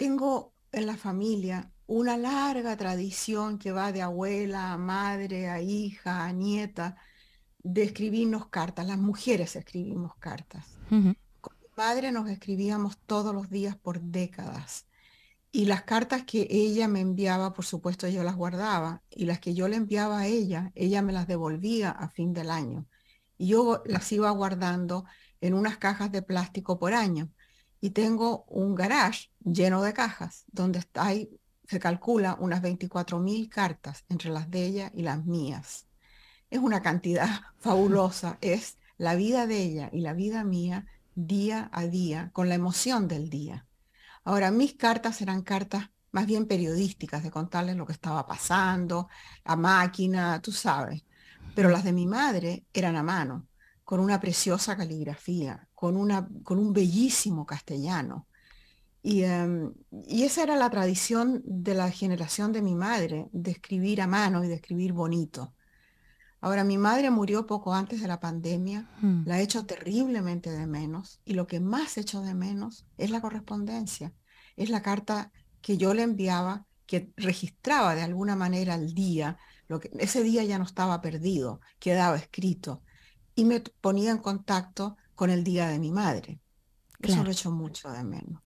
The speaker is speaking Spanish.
tengo en la familia una larga tradición que va de abuela a madre, a hija, a nieta, de escribirnos cartas. Las mujeres escribimos cartas. Con mi madre nos escribíamos todos los días por décadas. Y las cartas que ella me enviaba, por supuesto, yo las guardaba. Y las que yo le enviaba a ella, ella me las devolvía a fin del año. Y yo las iba guardando en unas cajas de plástico por año y tengo un garage lleno de cajas donde hay, se calcula unas 24.000 cartas entre las de ella y las mías. Es una cantidad fabulosa, es la vida de ella y la vida mía día a día con la emoción del día. Ahora, mis cartas eran cartas más bien periodísticas, de contarles lo que estaba pasando, la máquina, tú sabes. Pero las de mi madre eran a mano con una preciosa caligrafía, con, una, con un bellísimo castellano. Em, y, esa era la tradición de la generación de mi madre, de escribir a mano y de escribir bonito. Ahora, mi madre murió poco antes de la pandemia, hmm. la he hecho terriblemente de menos y lo que más he hecho de menos es la correspondencia, es la carta que yo le enviaba, que registraba de alguna manera el día, lo que, ese día ya no estaba perdido, quedaba escrito y me ponía en contacto con el día de mi madre. que Eso lo echo mucho de menos.